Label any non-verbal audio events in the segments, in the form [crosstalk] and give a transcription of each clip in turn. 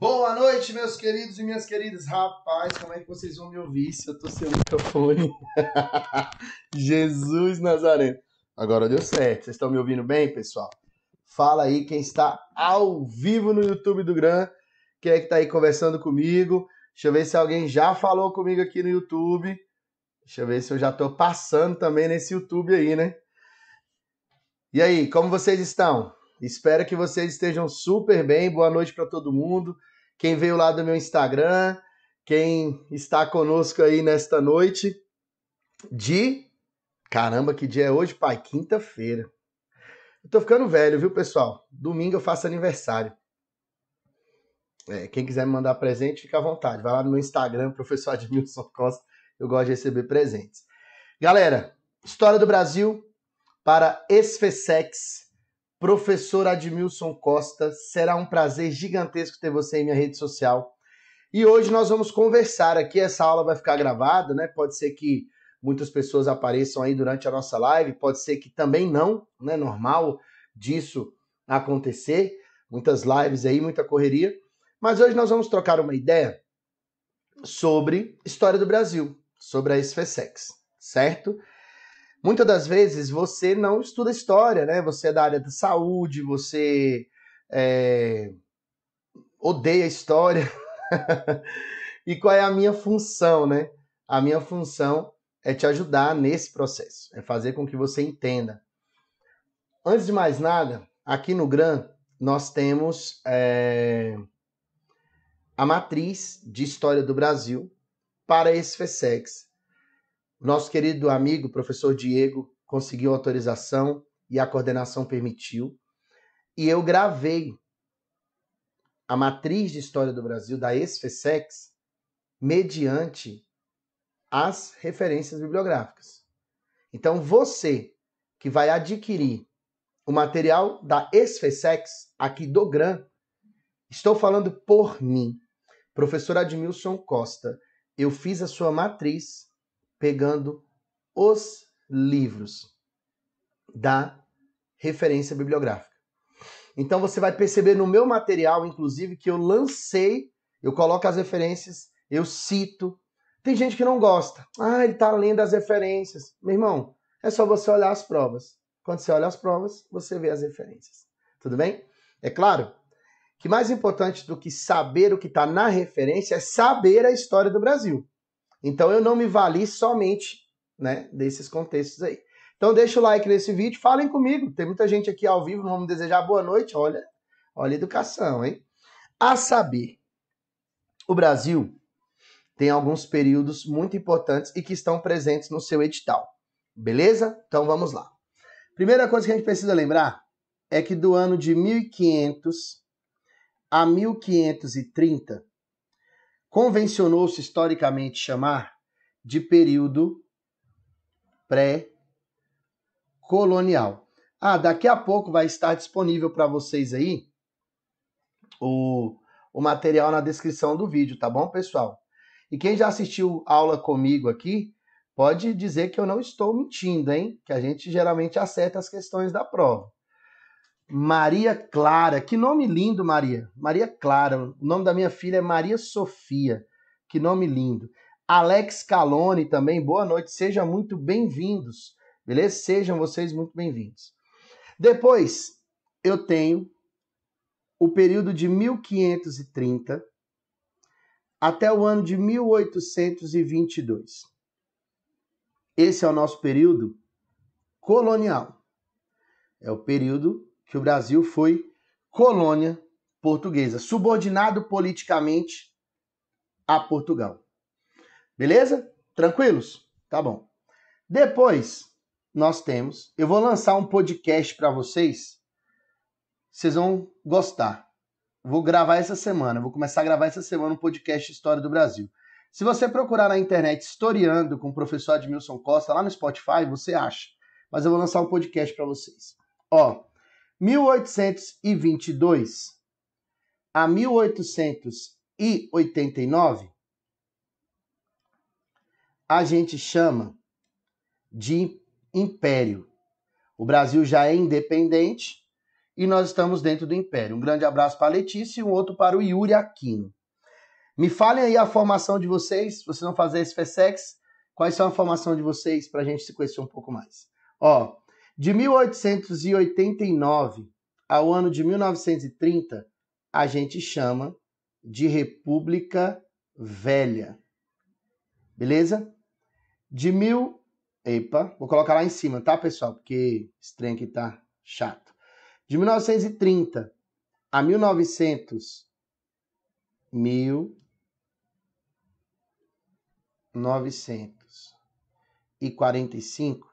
Boa noite, meus queridos e minhas queridas. Rapaz, como é que vocês vão me ouvir se eu tô sem o microfone? [laughs] Jesus Nazareno. Agora deu certo. Vocês estão me ouvindo bem, pessoal? Fala aí quem está ao vivo no YouTube do Gran. Quem é que tá aí conversando comigo? Deixa eu ver se alguém já falou comigo aqui no YouTube. Deixa eu ver se eu já tô passando também nesse YouTube aí, né? E aí, como vocês estão? Espero que vocês estejam super bem. Boa noite para todo mundo quem veio lá do meu Instagram, quem está conosco aí nesta noite de. Caramba, que dia é hoje, pai? Quinta-feira. Eu tô ficando velho, viu, pessoal? Domingo eu faço aniversário. É, quem quiser me mandar presente, fica à vontade. Vai lá no meu Instagram, [laughs] professor Admilson Costa. Eu gosto de receber presentes. Galera, História do Brasil para Esfesex professor Admilson Costa. Será um prazer gigantesco ter você em minha rede social. E hoje nós vamos conversar aqui. Essa aula vai ficar gravada, né? Pode ser que muitas pessoas apareçam aí durante a nossa live, pode ser que também não, né? Normal disso acontecer. Muitas lives aí, muita correria. Mas hoje nós vamos trocar uma ideia sobre história do Brasil, sobre a SFSEX, certo? muitas das vezes você não estuda história, né? Você é da área da saúde, você é, odeia história. [laughs] e qual é a minha função, né? A minha função é te ajudar nesse processo, é fazer com que você entenda. Antes de mais nada, aqui no GRAM nós temos é, a matriz de história do Brasil para esse FESEX nosso querido amigo, professor Diego, conseguiu autorização e a coordenação permitiu. E eu gravei a matriz de história do Brasil da ESFESEX mediante as referências bibliográficas. Então, você que vai adquirir o material da ESFESEX aqui do GRAM, estou falando por mim, professor Admilson Costa. Eu fiz a sua matriz pegando os livros da referência bibliográfica. Então você vai perceber no meu material, inclusive, que eu lancei, eu coloco as referências, eu cito. Tem gente que não gosta. Ah, ele está lendo as referências. Meu irmão, é só você olhar as provas. Quando você olha as provas, você vê as referências. Tudo bem? É claro que mais importante do que saber o que está na referência é saber a história do Brasil. Então eu não me vali somente né, desses contextos aí. Então deixa o like nesse vídeo, falem comigo. Tem muita gente aqui ao vivo, vamos desejar boa noite. Olha, olha a educação, hein? A saber, o Brasil tem alguns períodos muito importantes e que estão presentes no seu edital. Beleza? Então vamos lá. Primeira coisa que a gente precisa lembrar é que do ano de 1500 a 1530 convencionou-se historicamente chamar de período pré-colonial. Ah, daqui a pouco vai estar disponível para vocês aí o, o material na descrição do vídeo, tá bom, pessoal? E quem já assistiu aula comigo aqui, pode dizer que eu não estou mentindo, hein? Que a gente geralmente acerta as questões da prova. Maria Clara. Que nome lindo, Maria. Maria Clara. O nome da minha filha é Maria Sofia. Que nome lindo. Alex Calone também, boa noite. Sejam muito bem-vindos. Beleza? Sejam vocês muito bem-vindos. Depois, eu tenho o período de 1530 até o ano de 1822. Esse é o nosso período colonial. É o período que o Brasil foi colônia portuguesa, subordinado politicamente a Portugal. Beleza? Tranquilos? Tá bom. Depois nós temos, eu vou lançar um podcast para vocês. Vocês vão gostar. Vou gravar essa semana, vou começar a gravar essa semana um podcast História do Brasil. Se você procurar na internet historiando com o professor Admilson Costa lá no Spotify, você acha. Mas eu vou lançar um podcast para vocês. Ó, 1822 a 1889, a gente chama de império. O Brasil já é independente e nós estamos dentro do império. Um grande abraço para a Letícia e um outro para o Yuri Aquino. Me falem aí a formação de vocês, se vocês não fazer esse FESEX, quais são a formação de vocês para a gente se conhecer um pouco mais. Ó, de 1889 ao ano de 1930, a gente chama de República Velha. Beleza? De mil. Epa, vou colocar lá em cima, tá, pessoal? Porque estranho trem aqui tá chato. De 1930 a 1900. 1945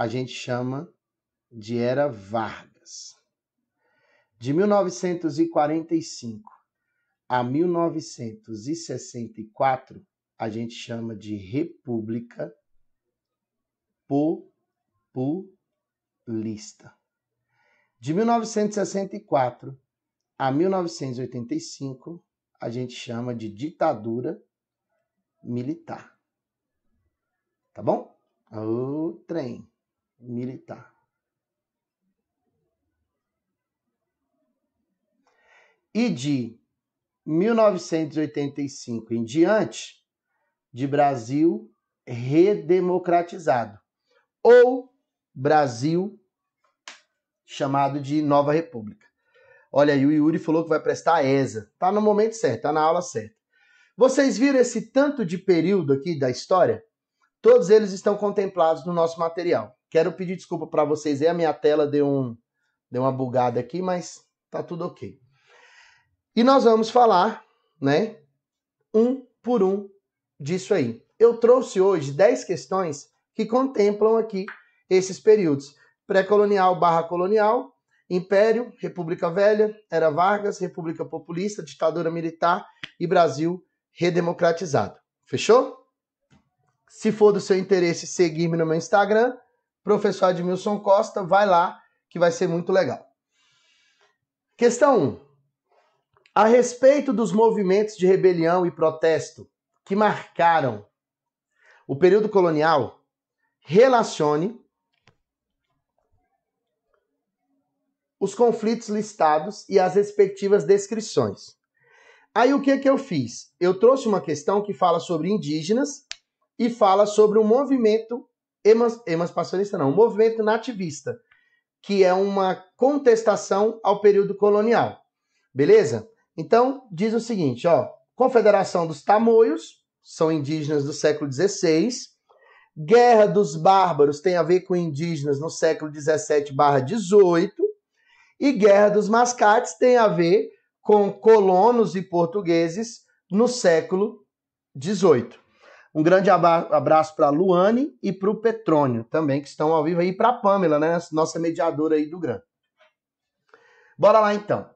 a gente chama de Era Vargas. De 1945 a 1964, a gente chama de República Populista. De 1964 a 1985, a gente chama de ditadura militar. Tá bom? O trem militar. E de 1985 em diante, de Brasil redemocratizado, ou Brasil chamado de Nova República. Olha aí, o Yuri falou que vai prestar a ESA. Tá no momento certo, tá na aula certa. Vocês viram esse tanto de período aqui da história? Todos eles estão contemplados no nosso material. Quero pedir desculpa para vocês, É a minha tela deu, um, deu uma bugada aqui, mas tá tudo ok. E nós vamos falar, né, um por um disso aí. Eu trouxe hoje 10 questões que contemplam aqui esses períodos: pré-colonial barra colonial, Império, República Velha, Era Vargas, República Populista, ditadura militar e Brasil redemocratizado. Fechou? Se for do seu interesse seguir-me no meu Instagram, professor Admilson Costa, vai lá que vai ser muito legal. Questão 1. Um. A respeito dos movimentos de rebelião e protesto que marcaram o período colonial, relacione os conflitos listados e as respectivas descrições. Aí o que, que eu fiz? Eu trouxe uma questão que fala sobre indígenas e fala sobre o movimento emancipacionista não, um movimento nativista, que é uma contestação ao período colonial. Beleza? Então, diz o seguinte, ó, Confederação dos Tamoios, são indígenas do século XVI, Guerra dos Bárbaros tem a ver com indígenas no século 17 18, e Guerra dos Mascates tem a ver com colonos e portugueses no século 18. Um grande abraço para a Luane e para o Petrônio também, que estão ao vivo aí, para a Pamela, né? Nossa mediadora aí do GRAM. Bora lá então.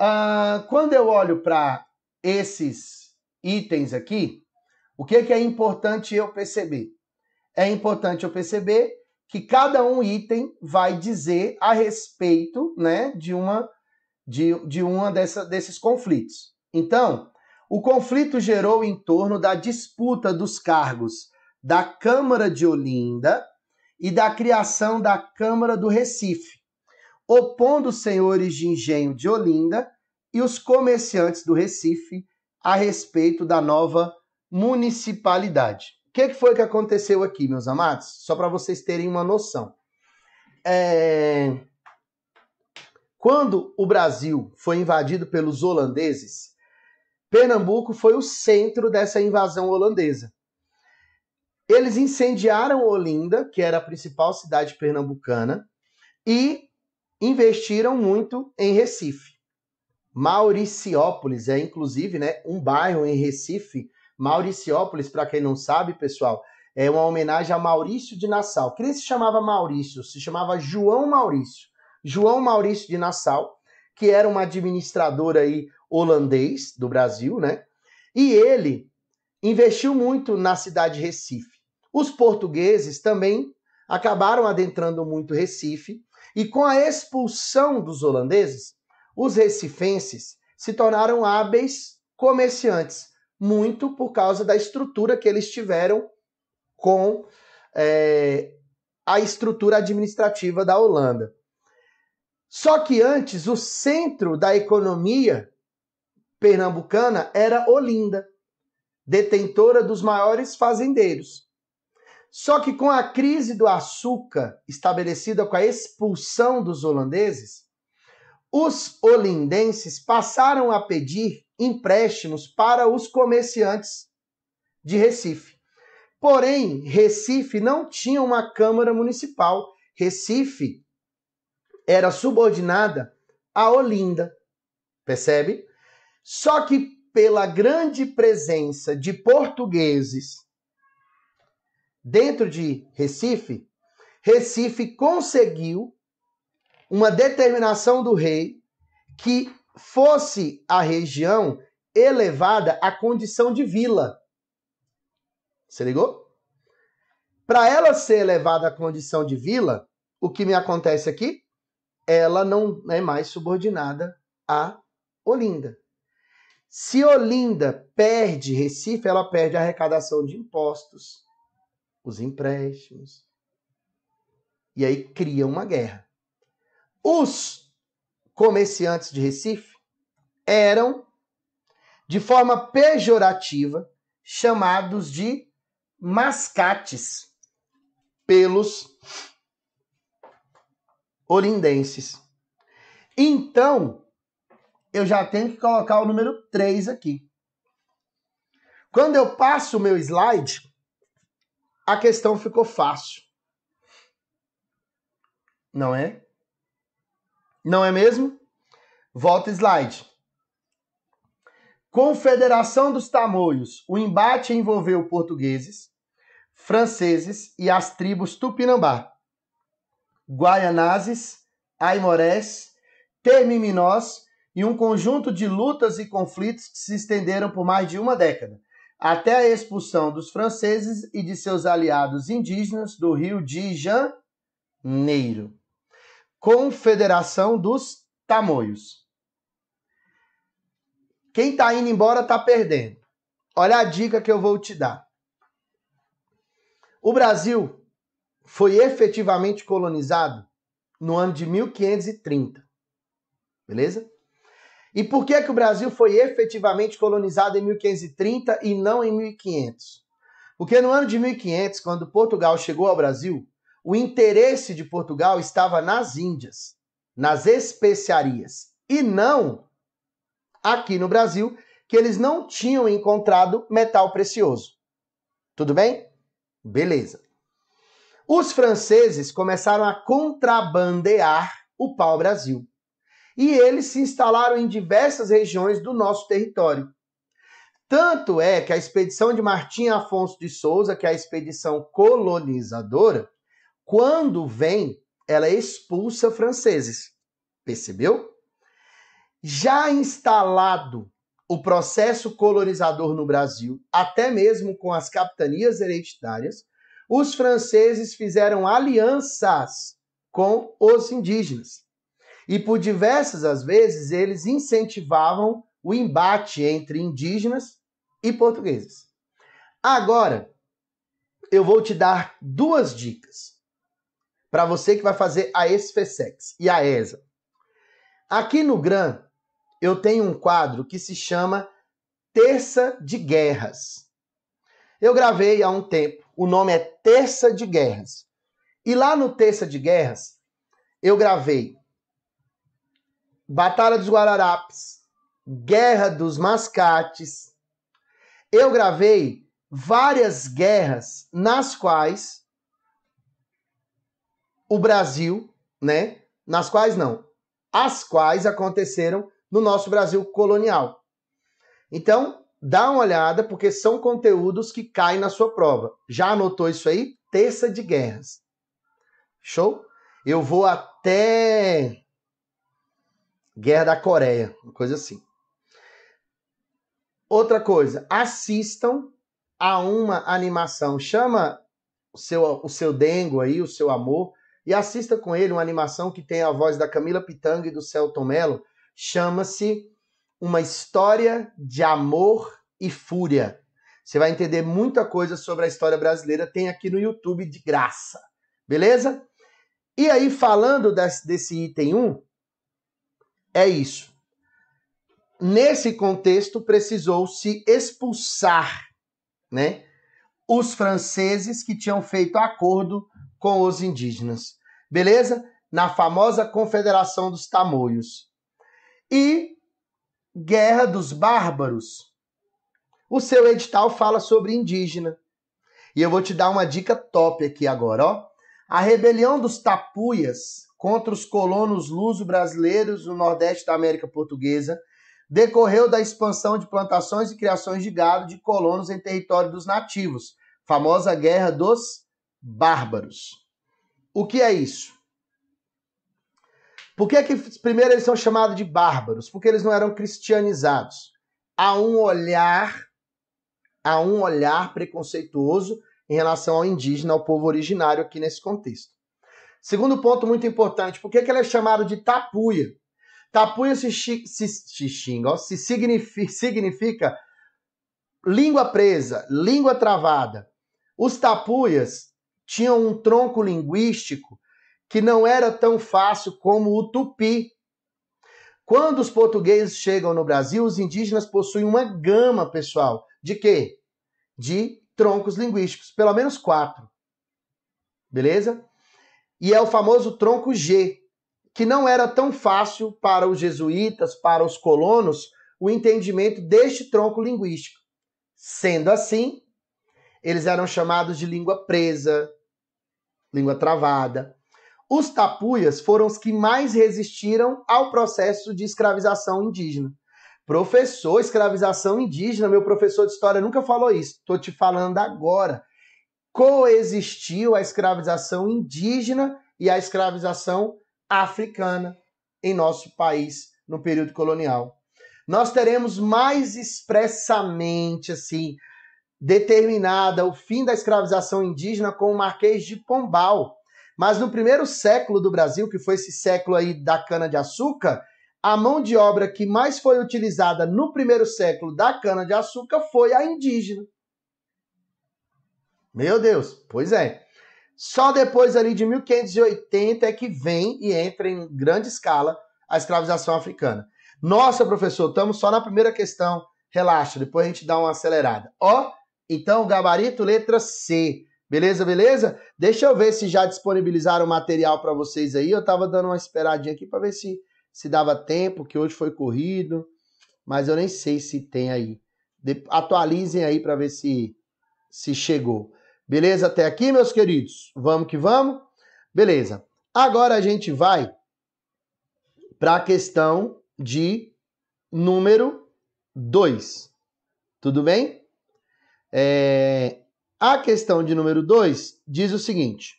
Uh, quando eu olho para esses itens aqui, o que, que é importante eu perceber? É importante eu perceber que cada um item vai dizer a respeito né, de uma de, de uma dessa, desses conflitos. Então, o conflito gerou em torno da disputa dos cargos da Câmara de Olinda e da criação da Câmara do Recife, opondo os senhores de engenho de Olinda e os comerciantes do Recife a respeito da nova municipalidade. O que, é foi que aconteceu aqui, meus amados? Só para vocês terem uma noção. É... Quando o Brasil foi invadido pelos holandeses, Pernambuco foi o centro dessa invasão holandesa. Eles incendiaram Olinda, que era a principal cidade pernambucana, e investiram muito em Recife. Mauriciópolis é inclusive, né, um bairro em Recife. Mauriciópolis, para quem não sabe, pessoal, é uma homenagem a Maurício de Nassau. Que nem se chamava Maurício, se chamava João Maurício. João Maurício de Nassau, que era um administrador aí, holandês do Brasil, né? E ele investiu muito na cidade de Recife. Os portugueses também acabaram adentrando muito Recife e com a expulsão dos holandeses, os recifenses se tornaram hábeis comerciantes, muito por causa da estrutura que eles tiveram com é, a estrutura administrativa da Holanda. Só que antes, o centro da economia pernambucana era Olinda, detentora dos maiores fazendeiros. Só que com a crise do açúcar, estabelecida com a expulsão dos holandeses, os olindenses passaram a pedir empréstimos para os comerciantes de Recife. Porém, Recife não tinha uma Câmara Municipal. Recife era subordinada a Olinda. Percebe? Só que pela grande presença de portugueses dentro de Recife, Recife conseguiu uma determinação do rei que fosse a região elevada à condição de vila. Você ligou? Para ela ser elevada à condição de vila, o que me acontece aqui? Ela não é mais subordinada a Olinda. Se Olinda perde Recife, ela perde a arrecadação de impostos, os empréstimos. E aí cria uma guerra. Os comerciantes de Recife eram, de forma pejorativa, chamados de mascates pelos olindenses. Então, eu já tenho que colocar o número 3 aqui. Quando eu passo o meu slide, a questão ficou fácil. Não é? Não é mesmo? Volta slide. Confederação dos Tamoios. O embate envolveu portugueses, franceses e as tribos Tupinambá, Guaianazes, Aimorés, Termiminós e um conjunto de lutas e conflitos que se estenderam por mais de uma década, até a expulsão dos franceses e de seus aliados indígenas do Rio de Janeiro. Confederação dos Tamoios. Quem está indo embora está perdendo. Olha a dica que eu vou te dar. O Brasil foi efetivamente colonizado no ano de 1530. Beleza? E por que, que o Brasil foi efetivamente colonizado em 1530 e não em 1500? Porque no ano de 1500, quando Portugal chegou ao Brasil, o interesse de Portugal estava nas Índias, nas especiarias, e não aqui no Brasil, que eles não tinham encontrado metal precioso. Tudo bem? Beleza. Os franceses começaram a contrabandear o pau-brasil e eles se instalaram em diversas regiões do nosso território. Tanto é que a expedição de Martim Afonso de Souza, que é a expedição colonizadora, quando vem, ela expulsa franceses. Percebeu? Já instalado o processo colonizador no Brasil, até mesmo com as capitanias hereditárias, os franceses fizeram alianças com os indígenas. E por diversas as vezes eles incentivavam o embate entre indígenas e portugueses. Agora, eu vou te dar duas dicas para você que vai fazer a ESFESEX e a ESA. Aqui no GRAM, eu tenho um quadro que se chama Terça de Guerras. Eu gravei há um tempo, o nome é Terça de Guerras. E lá no Terça de Guerras, eu gravei Batalha dos Guararapes, Guerra dos Mascates. Eu gravei várias guerras nas quais o Brasil, né? Nas quais não, as quais aconteceram no nosso Brasil colonial. Então, dá uma olhada, porque são conteúdos que caem na sua prova. Já anotou isso aí? Terça de guerras. Show? Eu vou até Guerra da Coreia, uma coisa assim. Outra coisa, assistam a uma animação. Chama o seu, o seu dengo aí, o seu amor, e assista com ele uma animação que tem a voz da Camila Pitanga e do Celton Mello. Chama-se Uma História de Amor e Fúria. Você vai entender muita coisa sobre a história brasileira. Tem aqui no YouTube de graça. Beleza? E aí, falando desse, desse item 1, é isso. Nesse contexto, precisou-se expulsar né, os franceses que tinham feito acordo com os indígenas. Beleza? Na famosa Confederação dos Tamoios. E Guerra dos Bárbaros. O seu edital fala sobre indígena. E eu vou te dar uma dica top aqui agora, ó. A rebelião dos tapuias contra os colonos luso-brasileiros no Nordeste da América Portuguesa decorreu da expansão de plantações e criações de gado de colonos em território dos nativos, famosa Guerra dos Bárbaros. O que é isso? Por que, é que primeiro eles são chamados de bárbaros? Porque eles não eram cristianizados. Há um olhar, há um olhar preconceituoso em relação ao indígena, ao povo originário aqui nesse contexto. Segundo ponto muito importante, por que, que ela é chamada de tapuia? Tapuia se, se, se xinga, ó, se significa, significa língua presa, língua travada. Os tapuias tinham um tronco linguístico que não era tão fácil como o tupi. Quando os portugueses chegam no Brasil, os indígenas possuem uma gama, pessoal, de quê? De troncos linguísticos, pelo menos quatro. Beleza? e é o famoso tronco G, que não era tão fácil para os jesuítas, para os colonos, o entendimento deste tronco linguístico. Sendo assim, eles eram chamados de língua presa, língua travada. Os tapuias foram os que mais resistiram ao processo de escravização indígena. Professor, escravização indígena, meu professor de história nunca falou isso. Estou te falando agora coexistiu a escravização indígena e a escravização africana em nosso país no período colonial. Nós teremos mais expressamente assim determinada o fim da escravização indígena com o Marquês de Pombal. Mas no primeiro século do Brasil, que foi esse século aí da cana de açúcar, a mão de obra que mais foi utilizada no primeiro século da cana de açúcar foi a indígena. Meu Deus, pois é. Só depois ali de 1580 é que vem e entra em grande escala a escravização africana. Nossa, professor, estamos só na primeira questão. Relaxa, depois a gente dá uma acelerada. Ó, então, gabarito letra C. Beleza, beleza? Deixa eu ver se já disponibilizaram o material para vocês aí. Eu estava dando uma esperadinha aqui para ver se se dava tempo, que hoje foi corrido, mas eu nem sei se tem aí. De... Atualizem aí para ver se se chegou. Beleza até aqui, meus queridos? Vamos que vamos? Beleza. Agora a gente vai para a questão de número 2. Tudo bem? É... A questão de número 2 diz o seguinte: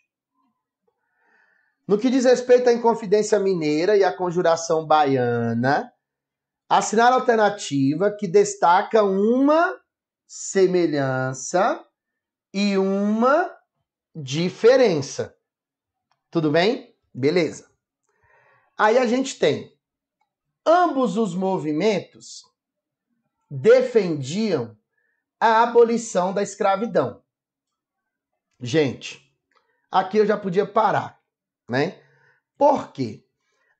No que diz respeito à Inconfidência Mineira e à Conjuração Baiana, assinar a alternativa que destaca uma semelhança e uma diferença. Tudo bem? Beleza. Aí a gente tem ambos os movimentos defendiam a abolição da escravidão. Gente, aqui eu já podia parar, né? Por quê?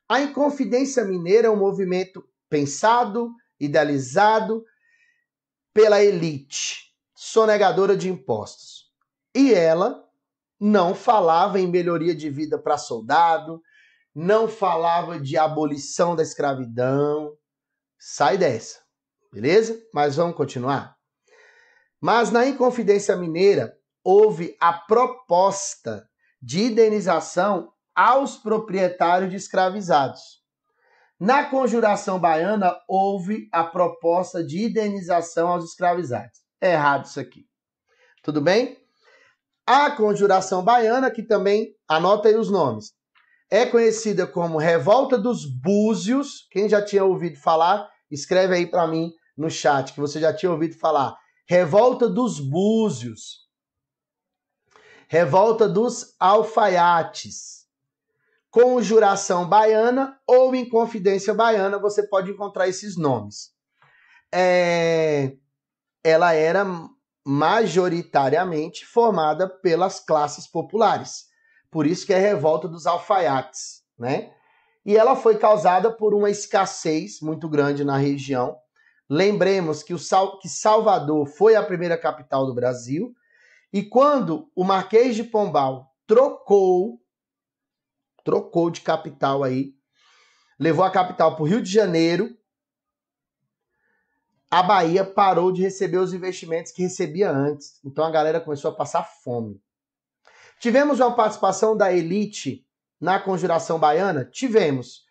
A Inconfidência Mineira é um movimento pensado, idealizado pela elite, sonegadora de impostos. E ela não falava em melhoria de vida para soldado, não falava de abolição da escravidão. Sai dessa, beleza? Mas vamos continuar. Mas na Inconfidência Mineira houve a proposta de indenização aos proprietários de escravizados. Na Conjuração Baiana houve a proposta de indenização aos escravizados errado isso aqui. Tudo bem? A conjuração baiana, que também anota aí os nomes, é conhecida como Revolta dos Búzios. Quem já tinha ouvido falar, escreve aí para mim no chat que você já tinha ouvido falar. Revolta dos Búzios. Revolta dos Alfaiates. Conjuração Baiana ou Inconfidência Baiana, você pode encontrar esses nomes. É ela era majoritariamente formada pelas classes populares. Por isso que é a revolta dos alfaiates, né? E ela foi causada por uma escassez muito grande na região. Lembremos que, o Sal que Salvador foi a primeira capital do Brasil, e quando o Marquês de Pombal trocou, trocou de capital aí, levou a capital para o Rio de Janeiro, a Bahia parou de receber os investimentos que recebia antes. Então a galera começou a passar fome. Tivemos uma participação da elite na conjuração baiana? Tivemos.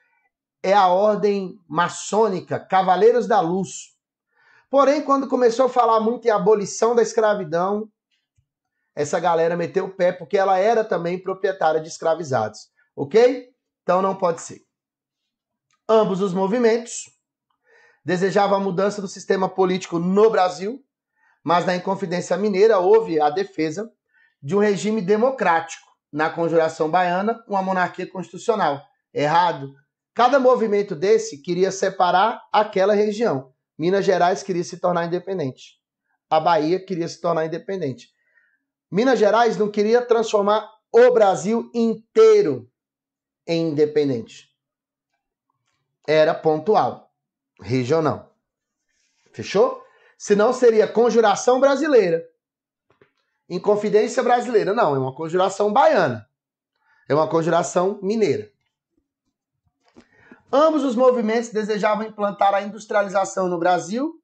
É a ordem maçônica, Cavaleiros da Luz. Porém, quando começou a falar muito em abolição da escravidão, essa galera meteu o pé porque ela era também proprietária de escravizados. Ok? Então não pode ser. Ambos os movimentos desejava a mudança do sistema político no Brasil, mas na Inconfidência Mineira houve a defesa de um regime democrático, na Conjuração Baiana, uma monarquia constitucional. Errado? Cada movimento desse queria separar aquela região. Minas Gerais queria se tornar independente. A Bahia queria se tornar independente. Minas Gerais não queria transformar o Brasil inteiro em independente. Era pontual regional. Fechou? Senão seria conjuração brasileira. Inconfidência brasileira. Não, é uma conjuração baiana. É uma conjuração mineira. Ambos os movimentos desejavam implantar a industrialização no Brasil.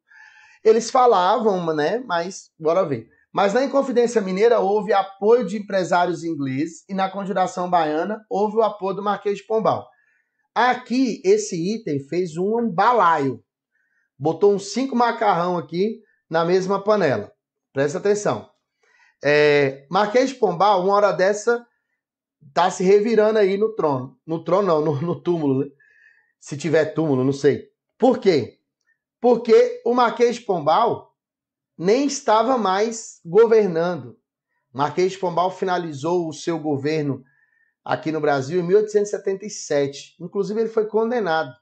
Eles falavam, né? Mas, bora ver. Mas na Inconfidência Mineira houve apoio de empresários ingleses e na Conjuração Baiana houve o apoio do Marquês de Pombal. Aqui, esse item fez um balaio. Botou uns cinco macarrão aqui na mesma panela. Presta atenção. É, Marquês de Pombal, uma hora dessa, tá se revirando aí no trono. No trono não, no, no túmulo. Né? Se tiver túmulo, não sei. Por quê? Porque o Marquês de Pombal nem estava mais governando. Marquês de Pombal finalizou o seu governo aqui no Brasil em 1877. Inclusive, ele foi condenado,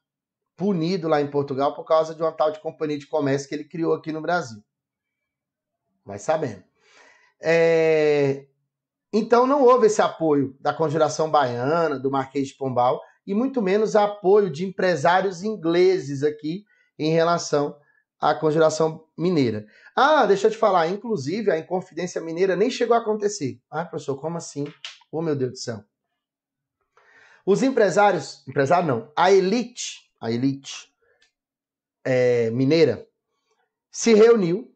punido lá em Portugal por causa de uma tal de companhia de comércio que ele criou aqui no Brasil. Vai sabendo. É... Então, não houve esse apoio da Conjuração Baiana, do Marquês de Pombal, e muito menos apoio de empresários ingleses aqui em relação à Conjuração Mineira. Ah, deixa eu te falar, inclusive a Inconfidência Mineira nem chegou a acontecer. Ah, professor, como assim? Oh, meu Deus do céu. Os empresários, empresário não, a elite, a elite é, mineira, se reuniu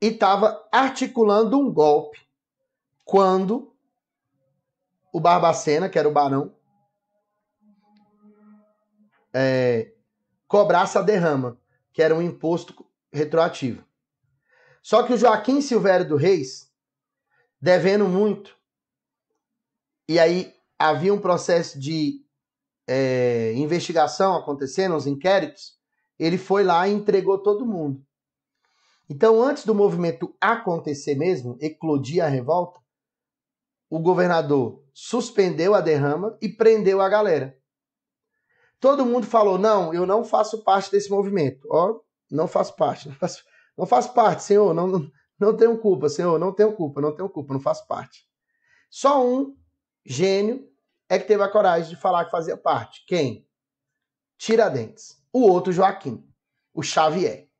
e estava articulando um golpe quando o Barbacena, que era o barão, é, cobrasse a derrama, que era um imposto retroativo. Só que o Joaquim Silvério do Reis, devendo muito, e aí havia um processo de é, investigação acontecendo, os inquéritos, ele foi lá e entregou todo mundo. Então, antes do movimento acontecer mesmo, eclodir a revolta, o governador suspendeu a derrama e prendeu a galera. Todo mundo falou: não, eu não faço parte desse movimento. Ó, não faço parte, não faço, não faço parte, senhor, não, não, não tenho culpa, senhor, não tenho culpa, não tenho culpa, não faço parte. Só um gênio é que teve a coragem de falar que fazia parte. Quem? Tiradentes. O outro Joaquim, o Xavier.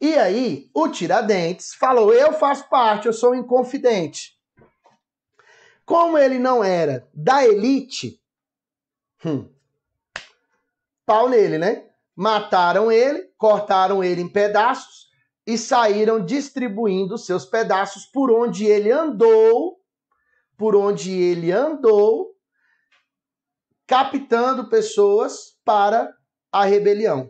E aí, o Tiradentes falou: Eu faço parte, eu sou um inconfidente. Como ele não era da elite, hum, pau nele, né? Mataram ele, cortaram ele em pedaços e saíram distribuindo seus pedaços por onde ele andou, por onde ele andou captando pessoas para a rebelião.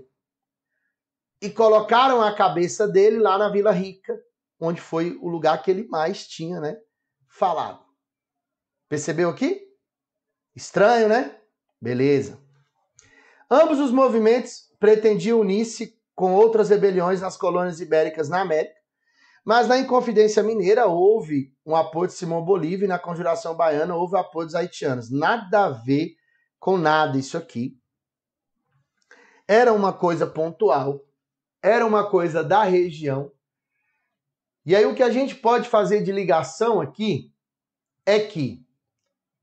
E colocaram a cabeça dele lá na Vila Rica, onde foi o lugar que ele mais tinha, né, falado. Percebeu aqui? Estranho, né? Beleza. Ambos os movimentos pretendiam unir-se com outras rebeliões nas colônias ibéricas na América, mas na Inconfidência Mineira houve um apoio de Simão Bolívar e na Conjuração Baiana houve apoio dos haitianos. Nada a ver com nada isso aqui. Era uma coisa pontual, era uma coisa da região. E aí o que a gente pode fazer de ligação aqui é que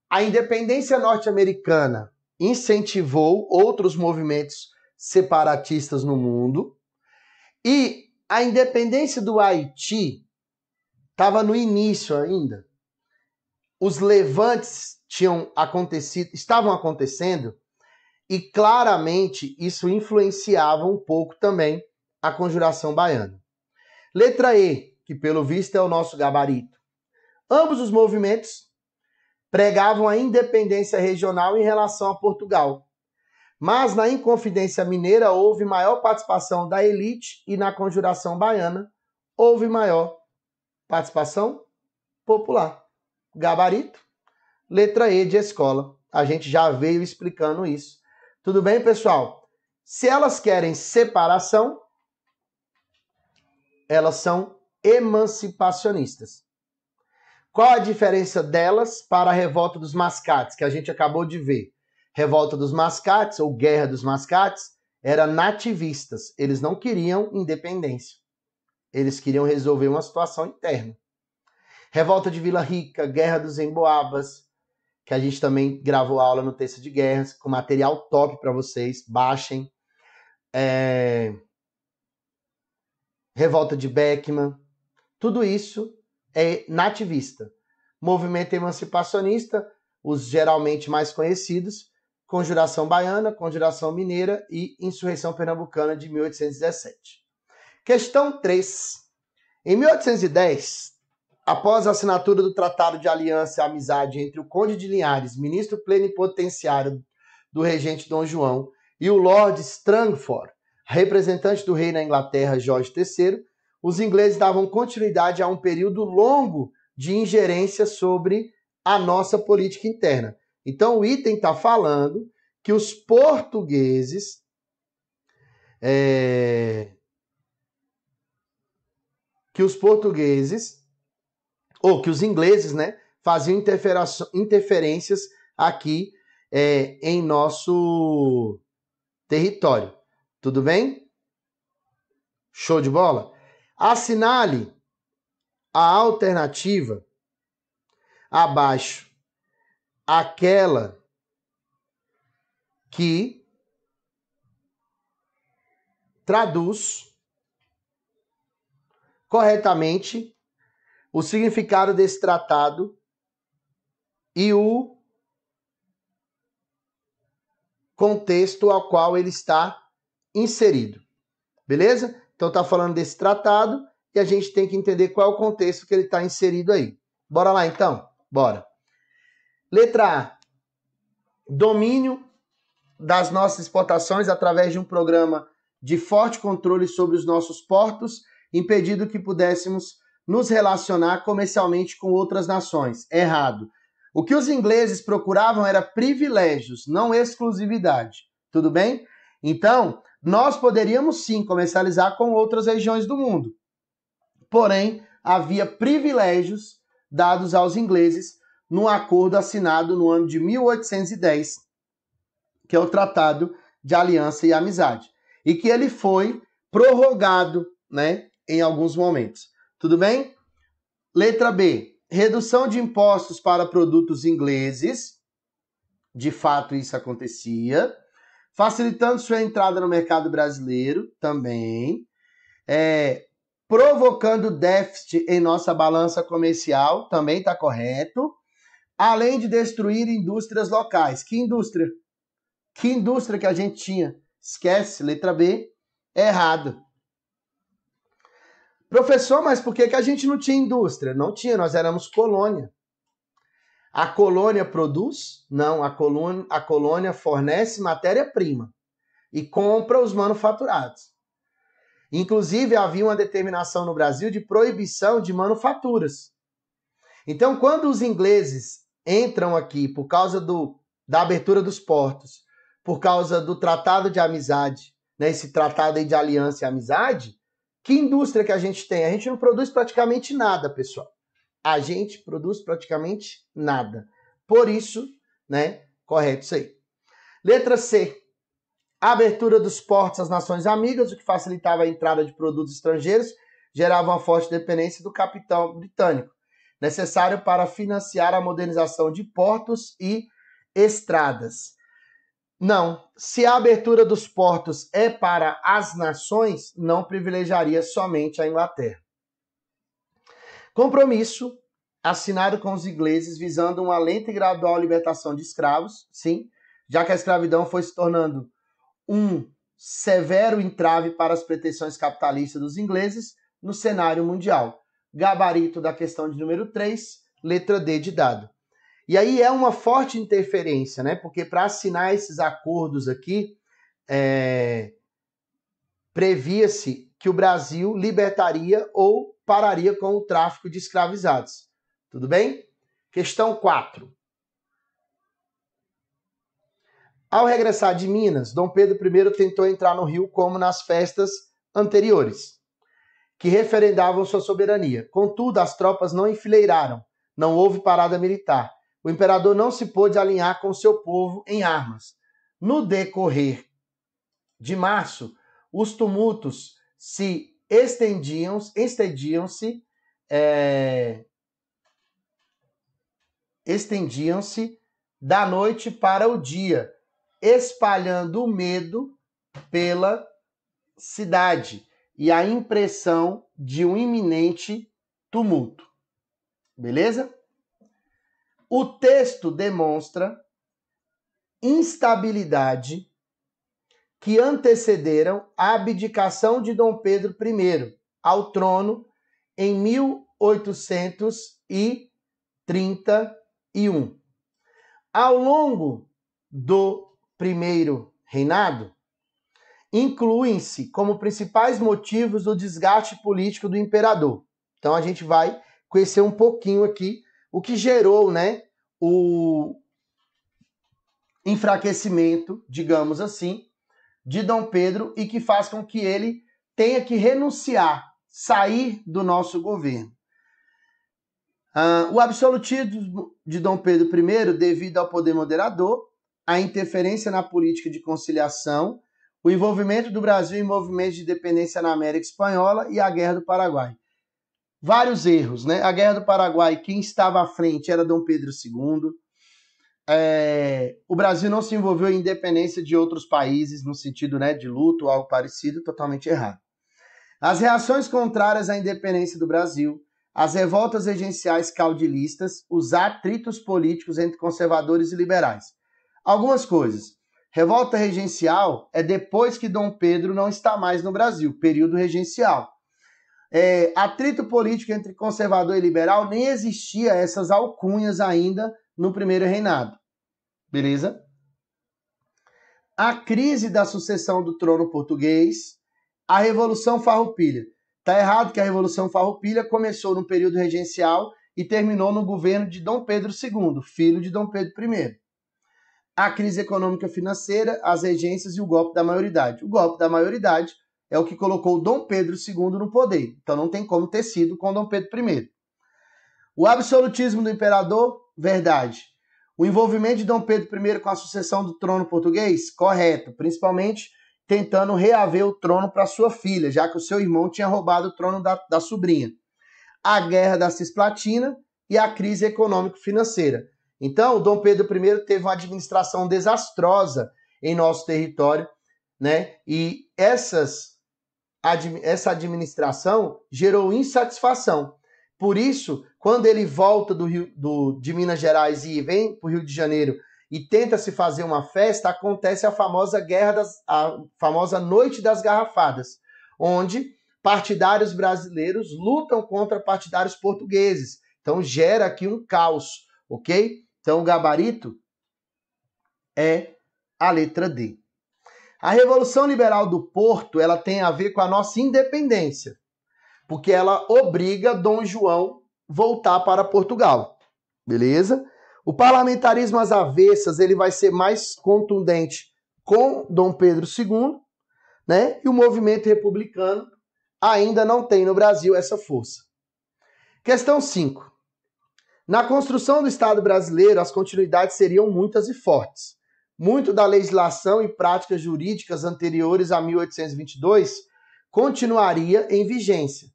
a independência norte-americana incentivou outros movimentos separatistas no mundo e a independência do Haiti estava no início ainda. Os levantes tinham acontecido, estavam acontecendo, e claramente isso influenciava um pouco também a conjuração baiana. Letra E, que pelo visto é o nosso gabarito. Ambos os movimentos pregavam a independência regional em relação a Portugal. Mas na Inconfidência Mineira houve maior participação da elite e na Conjuração Baiana houve maior participação popular. Gabarito Letra E de escola. A gente já veio explicando isso. Tudo bem, pessoal? Se elas querem separação, elas são emancipacionistas. Qual a diferença delas para a revolta dos mascates, que a gente acabou de ver? Revolta dos mascates ou guerra dos mascates era nativistas. Eles não queriam independência. Eles queriam resolver uma situação interna. Revolta de Vila Rica, guerra dos Emboabas, que a gente também gravou aula no Texto de Guerras, com material top para vocês, baixem. É... Revolta de Beckman, tudo isso é nativista. Movimento emancipacionista, os geralmente mais conhecidos, Conjuração Baiana, Conjuração Mineira e Insurreição Pernambucana de 1817. Questão 3. Em 1810, Após a assinatura do Tratado de Aliança e Amizade entre o Conde de Linhares, ministro plenipotenciário do regente Dom João, e o Lord Strangford, representante do rei na Inglaterra, Jorge III, os ingleses davam continuidade a um período longo de ingerência sobre a nossa política interna. Então o item está falando que os portugueses é, que os portugueses ou que os ingleses, né, faziam interferências aqui é, em nosso território. Tudo bem? Show de bola? Assinale a alternativa abaixo, aquela que traduz corretamente o significado desse tratado e o contexto ao qual ele está inserido. Beleza? Então tá falando desse tratado e a gente tem que entender qual é o contexto que ele está inserido aí. Bora lá então? Bora. Letra A. Domínio das nossas exportações através de um programa de forte controle sobre os nossos portos, impedindo que pudéssemos nos relacionar comercialmente com outras nações. Errado. O que os ingleses procuravam era privilégios, não exclusividade. Tudo bem? Então, nós poderíamos sim comercializar com outras regiões do mundo. Porém, havia privilégios dados aos ingleses num acordo assinado no ano de 1810, que é o Tratado de Aliança e Amizade, e que ele foi prorrogado, né, em alguns momentos. Tudo bem? Letra B. Redução de impostos para produtos ingleses. De fato, isso acontecia. Facilitando sua entrada no mercado brasileiro também. É, provocando déficit em nossa balança comercial, também está correto. Além de destruir indústrias locais. Que indústria? Que indústria que a gente tinha? Esquece, letra B, é errado. Professor, mas por que, que a gente não tinha indústria? Não tinha, nós éramos colônia. A colônia produz? Não, a colônia, a colônia fornece matéria-prima e compra os manufaturados. Inclusive, havia uma determinação no Brasil de proibição de manufaturas. Então, quando os ingleses entram aqui por causa do, da abertura dos portos, por causa do Tratado de Amizade, né, esse tratado de aliança e amizade, que indústria que a gente tem? A gente não produz praticamente nada, pessoal. A gente produz praticamente nada. Por isso, né? Correto isso aí. Letra C. Abertura dos portos às nações amigas, o que facilitava a entrada de produtos estrangeiros, gerava uma forte dependência do capital britânico, necessário para financiar a modernização de portos e estradas. Não. Se a abertura dos portos é para as nações, não privilegiaria somente a Inglaterra. Compromisso assinado com os ingleses visando uma lenta e gradual libertação de escravos, sim, já que a escravidão foi se tornando um severo entrave para as pretensões capitalistas dos ingleses no cenário mundial. Gabarito da questão de número 3, letra D de dado. E aí é uma forte interferência, né? Porque para assinar esses acordos aqui, é... previa-se que o Brasil libertaria ou pararia com o tráfico de escravizados. Tudo bem? Questão 4. Ao regressar de Minas, Dom Pedro I tentou entrar no Rio como nas festas anteriores, que referendavam sua soberania. Contudo, as tropas não enfileiraram, não houve parada militar o imperador não se pôde alinhar com seu povo em armas. No decorrer de março, os tumultos se estendiam, estendiam-se, é, estendiam-se da noite para o dia, espalhando o medo pela cidade e a impressão de um iminente tumulto. Beleza? O texto demonstra instabilidade que antecederam a abdicação de Dom Pedro I ao trono em 1831. Ao longo do primeiro reinado, incluem-se como principais motivos o desgaste político do imperador. Então a gente vai conhecer um pouquinho aqui o que gerou né, o enfraquecimento, digamos assim, de Dom Pedro e que faz com que ele tenha que renunciar, sair do nosso governo. Uh, o absolutismo de Dom Pedro I, devido ao poder moderador, a interferência na política de conciliação, o envolvimento do Brasil em movimentos de dependência na América Espanhola e a Guerra do Paraguai vários erros, né? A Guerra do Paraguai, quem estava à frente era Dom Pedro II. É, o Brasil não se envolveu em independência de outros países no sentido né, de luto ou algo parecido, totalmente errado. As reações contrárias à independência do Brasil, as revoltas regenciais caudilistas, os atritos políticos entre conservadores e liberais. Algumas coisas. Revolta regencial é depois que Dom Pedro não está mais no Brasil, período regencial é, atrito político entre conservador e liberal, nem existia essas alcunhas ainda no primeiro reinado. Beleza? A crise da sucessão do trono português, a Revolução Farroupilha. Tá errado que a Revolução Farroupilha começou no período regencial e terminou no governo de Dom Pedro II, filho de Dom Pedro I. A crise econômica financeira, as regências e o golpe da maioridade. O golpe da maioridade é o que colocou Dom Pedro II no poder. Então não tem como ter sido com Dom Pedro I. O absolutismo do imperador, verdade. O envolvimento de Dom Pedro I com a sucessão do trono português, correto, principalmente tentando reaver o trono para sua filha, já que o seu irmão tinha roubado o trono da, da sobrinha. A guerra da Cisplatina e a crise econômico-financeira. Então, o Dom Pedro I teve uma administração desastrosa em nosso território, né? E essas essa administração gerou insatisfação. Por isso, quando ele volta do Rio, do, de Minas Gerais e vem para o Rio de Janeiro e tenta se fazer uma festa, acontece a famosa guerra das, a famosa noite das garrafadas, onde partidários brasileiros lutam contra partidários portugueses. Então gera aqui um caos, ok? Então o gabarito é a letra D. A Revolução Liberal do Porto ela tem a ver com a nossa independência, porque ela obriga Dom João voltar para Portugal, beleza? O parlamentarismo às avessas ele vai ser mais contundente com Dom Pedro II, né? E o movimento republicano ainda não tem no Brasil essa força. Questão 5. Na construção do Estado brasileiro, as continuidades seriam muitas e fortes muito da legislação e práticas jurídicas anteriores a 1822 continuaria em vigência.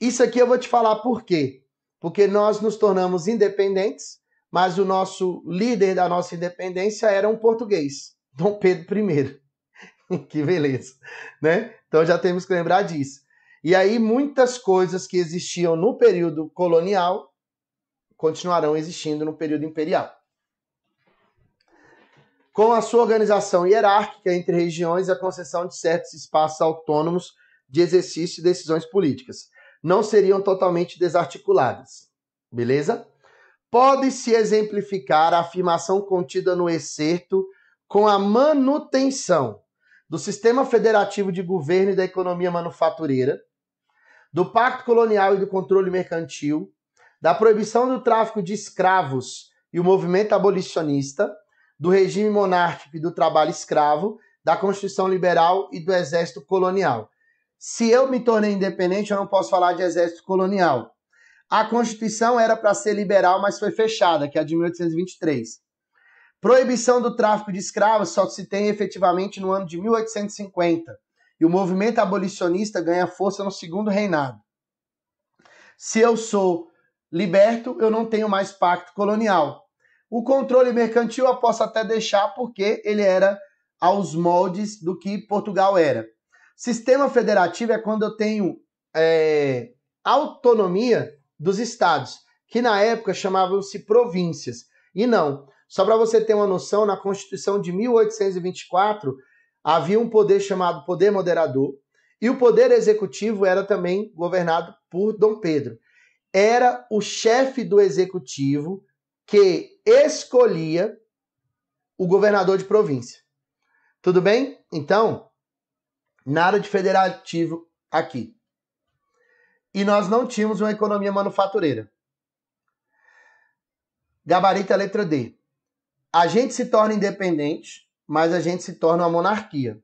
Isso aqui eu vou te falar por quê. Porque nós nos tornamos independentes, mas o nosso líder da nossa independência era um português, Dom Pedro I. [laughs] que beleza, né? Então já temos que lembrar disso. E aí muitas coisas que existiam no período colonial continuarão existindo no período imperial com a sua organização hierárquica entre regiões e a concessão de certos espaços autônomos de exercício de decisões políticas. Não seriam totalmente desarticuladas. Beleza? Pode-se exemplificar a afirmação contida no excerto com a manutenção do sistema federativo de governo e da economia manufatureira, do pacto colonial e do controle mercantil, da proibição do tráfico de escravos e o movimento abolicionista, do regime monárquico e do trabalho escravo, da Constituição liberal e do exército colonial. Se eu me tornei independente, eu não posso falar de exército colonial. A Constituição era para ser liberal, mas foi fechada, que é a de 1823. Proibição do tráfico de escravos só se tem efetivamente no ano de 1850, e o movimento abolicionista ganha força no segundo reinado. Se eu sou liberto, eu não tenho mais pacto colonial. O controle mercantil eu posso até deixar porque ele era aos moldes do que Portugal era. Sistema federativo é quando eu tenho é, autonomia dos estados, que na época chamavam-se províncias. E não, só para você ter uma noção, na Constituição de 1824 havia um poder chamado poder moderador, e o poder executivo era também governado por Dom Pedro. Era o chefe do executivo que escolhia o governador de província. Tudo bem? Então, nada de federativo aqui. E nós não tínhamos uma economia manufatureira. Gabarito é a letra D. A gente se torna independente, mas a gente se torna uma monarquia.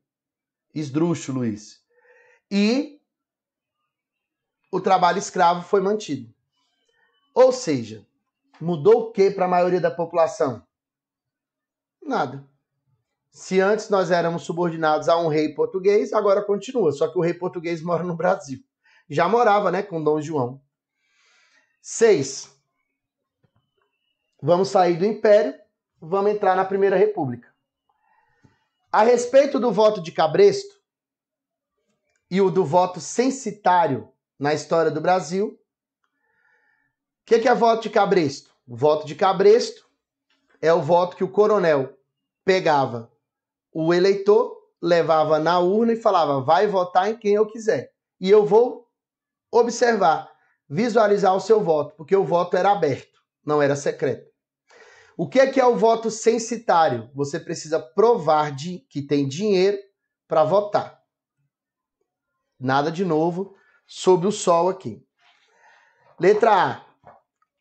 Esdrúxulo isso. E o trabalho escravo foi mantido. Ou seja, mudou o que para a maioria da população? Nada. Se antes nós éramos subordinados a um rei português, agora continua, só que o rei português mora no Brasil. Já morava, né, com Dom João. 6. Vamos sair do império, vamos entrar na Primeira República. A respeito do voto de Cabresto e o do voto censitário na história do Brasil, o que, que é voto de cabresto? Voto de cabresto é o voto que o coronel pegava o eleitor, levava na urna e falava: vai votar em quem eu quiser. E eu vou observar, visualizar o seu voto, porque o voto era aberto, não era secreto. O que é que é o voto censitário? Você precisa provar de que tem dinheiro para votar. Nada de novo sob o sol aqui. Letra A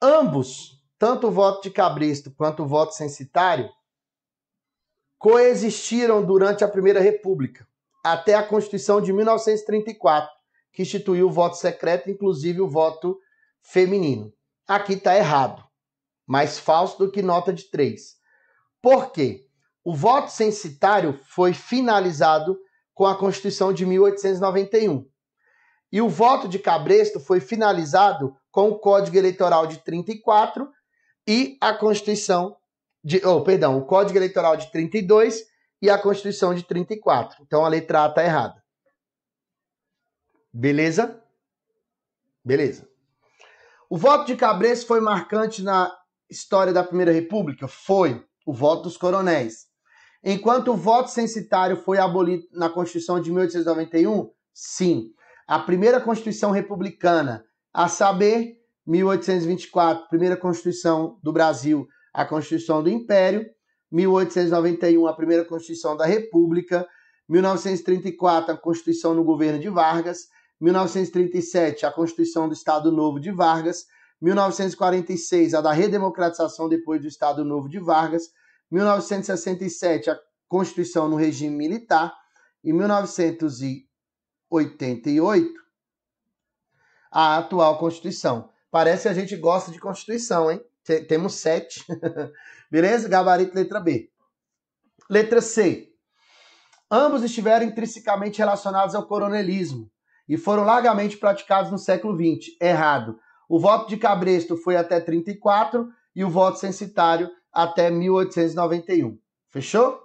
ambos, tanto o voto de Cabresto quanto o voto censitário, coexistiram durante a Primeira República, até a Constituição de 1934, que instituiu o voto secreto, inclusive o voto feminino. Aqui está errado, mais falso do que nota de três. Por quê? O voto censitário foi finalizado com a Constituição de 1891. E o voto de Cabresto foi finalizado com o Código Eleitoral de 34 e a Constituição de, oh, perdão, o Código Eleitoral de 32 e a Constituição de 34. Então a letra A está errada. Beleza? Beleza. O voto de Cabresto foi marcante na história da Primeira República? Foi o voto dos coronéis. Enquanto o voto censitário foi abolido na Constituição de 1891? Sim. A primeira Constituição republicana a saber, 1824, primeira Constituição do Brasil, a Constituição do Império, 1891, a primeira Constituição da República, 1934, a Constituição no governo de Vargas, 1937, a Constituição do Estado Novo de Vargas, 1946, a da redemocratização depois do Estado Novo de Vargas, 1967, a Constituição no regime militar, e 1988, a atual Constituição. Parece que a gente gosta de Constituição, hein? Temos sete. [laughs] Beleza? Gabarito letra B. Letra C. Ambos estiveram intrinsecamente relacionados ao coronelismo e foram largamente praticados no século XX. Errado. O voto de Cabresto foi até 34 e o voto censitário até 1891. Fechou?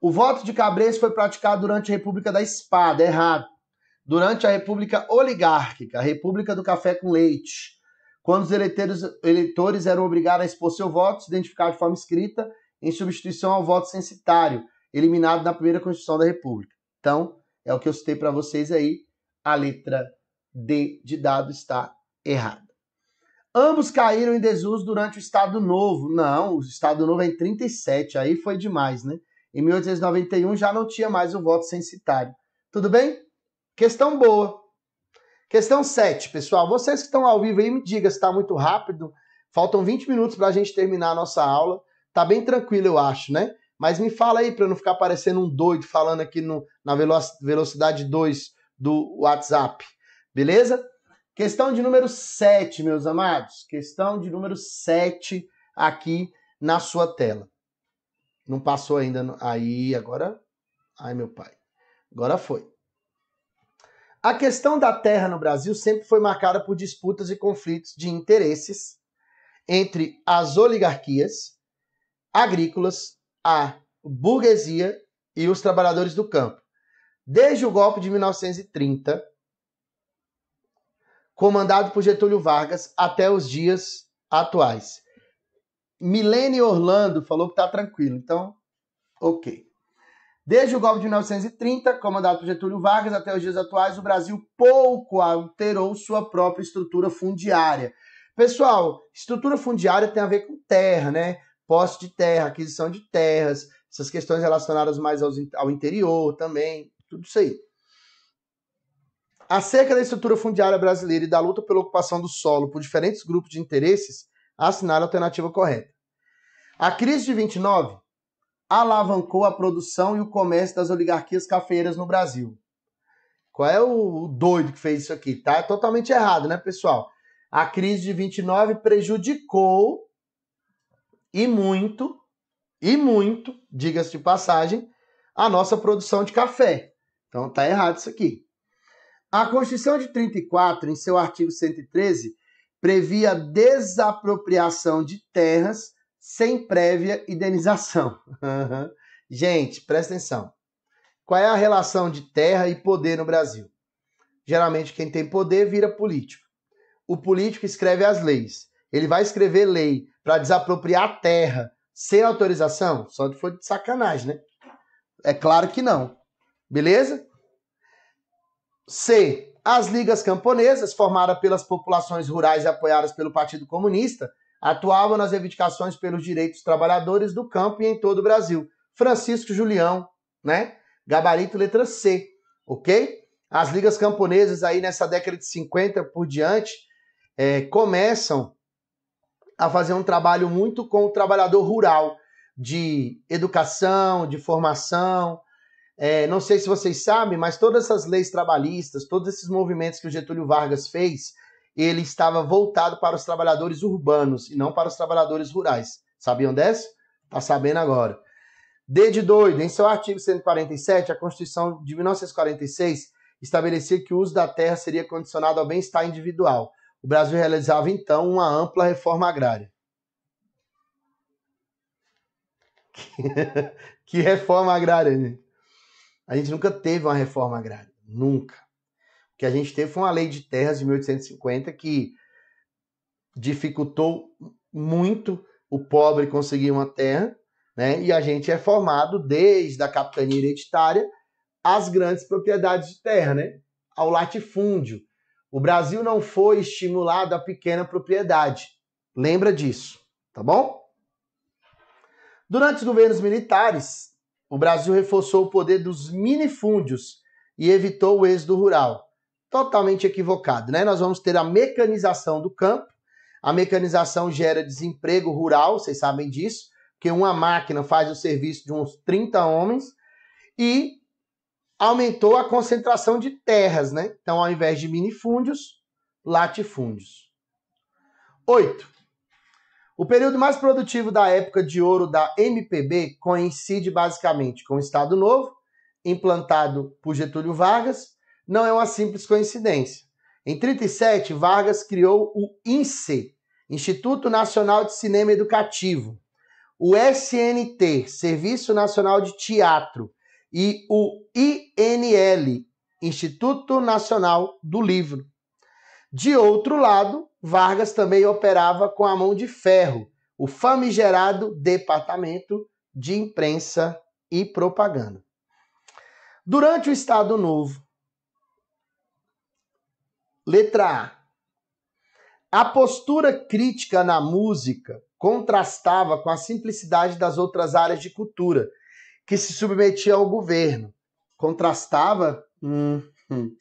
O voto de Cabresto foi praticado durante a República da Espada. Errado durante a República Oligárquica, a República do Café com Leite, quando os eleitores, eleitores eram obrigados a expor seu voto, se identificar de forma escrita, em substituição ao voto censitário, eliminado na primeira Constituição da República. Então, é o que eu citei para vocês aí, a letra D de dado está errada. Ambos caíram em desuso durante o Estado Novo. Não, o Estado Novo é em 37, aí foi demais, né? Em 1891 já não tinha mais o voto censitário. Tudo bem? Questão boa. Questão 7, pessoal. Vocês que estão ao vivo aí, me diga se está muito rápido. Faltam 20 minutos para a gente terminar a nossa aula. Tá bem tranquilo, eu acho, né? Mas me fala aí para não ficar parecendo um doido falando aqui no, na velocidade 2 do WhatsApp. Beleza? Questão de número 7, meus amados. Questão de número 7 aqui na sua tela. Não passou ainda. Aí, agora. Ai, meu pai. Agora foi. A questão da terra no Brasil sempre foi marcada por disputas e conflitos de interesses entre as oligarquias agrícolas, a burguesia e os trabalhadores do campo. Desde o golpe de 1930, comandado por Getúlio Vargas, até os dias atuais. Milene Orlando falou que tá tranquilo, então, ok. Desde o golpe de 1930, comandado por Getúlio Vargas, até os dias atuais, o Brasil pouco alterou sua própria estrutura fundiária. Pessoal, estrutura fundiária tem a ver com terra, né? Posse de terra, aquisição de terras, essas questões relacionadas mais aos, ao interior também, tudo isso aí. Acerca da estrutura fundiária brasileira e da luta pela ocupação do solo por diferentes grupos de interesses, assinale a alternativa correta. A crise de 29 alavancou a produção e o comércio das oligarquias cafeeiras no Brasil. Qual é o doido que fez isso aqui? Tá totalmente errado, né, pessoal? A crise de 29 prejudicou e muito, e muito, diga-se de passagem, a nossa produção de café. Então tá errado isso aqui. A Constituição de 34, em seu artigo 113, previa desapropriação de terras sem prévia indenização. [laughs] Gente, presta atenção. Qual é a relação de terra e poder no Brasil? Geralmente quem tem poder vira político. O político escreve as leis. Ele vai escrever lei para desapropriar a terra sem autorização? Só se for de sacanagem, né? É claro que não. Beleza? C. As ligas camponesas, formadas pelas populações rurais e apoiadas pelo Partido Comunista, Atuava nas reivindicações pelos direitos trabalhadores do campo e em todo o Brasil. Francisco Julião, né? Gabarito letra C, ok? As ligas camponesas aí nessa década de 50 por diante é, começam a fazer um trabalho muito com o trabalhador rural, de educação, de formação. É, não sei se vocês sabem, mas todas essas leis trabalhistas, todos esses movimentos que o Getúlio Vargas fez ele estava voltado para os trabalhadores urbanos e não para os trabalhadores rurais. Sabiam dessa? Tá sabendo agora. D de doido, em seu artigo 147, a Constituição de 1946 estabelecia que o uso da terra seria condicionado ao bem-estar individual. O Brasil realizava então uma ampla reforma agrária. [laughs] que reforma agrária, gente? A gente nunca teve uma reforma agrária, nunca que a gente teve foi uma lei de terras de 1850 que dificultou muito o pobre conseguir uma terra, né? E a gente é formado desde a capitania hereditária às grandes propriedades de terra, né? Ao latifúndio. O Brasil não foi estimulado à pequena propriedade. Lembra disso, tá bom? Durante os governos militares, o Brasil reforçou o poder dos minifúndios e evitou o êxodo rural totalmente equivocado. Né? Nós vamos ter a mecanização do campo, a mecanização gera desemprego rural, vocês sabem disso, porque uma máquina faz o serviço de uns 30 homens, e aumentou a concentração de terras, né? Então, ao invés de minifúndios, latifúndios. 8. O período mais produtivo da época de ouro da MPB coincide basicamente com o Estado Novo, implantado por Getúlio Vargas, não é uma simples coincidência. Em 37, Vargas criou o INSE, Instituto Nacional de Cinema Educativo, o SNT, Serviço Nacional de Teatro, e o INL, Instituto Nacional do Livro. De outro lado, Vargas também operava com a mão de ferro, o famigerado Departamento de Imprensa e Propaganda. Durante o Estado Novo, Letra A. A postura crítica na música contrastava com a simplicidade das outras áreas de cultura que se submetia ao governo. Contrastava? Hum, hum.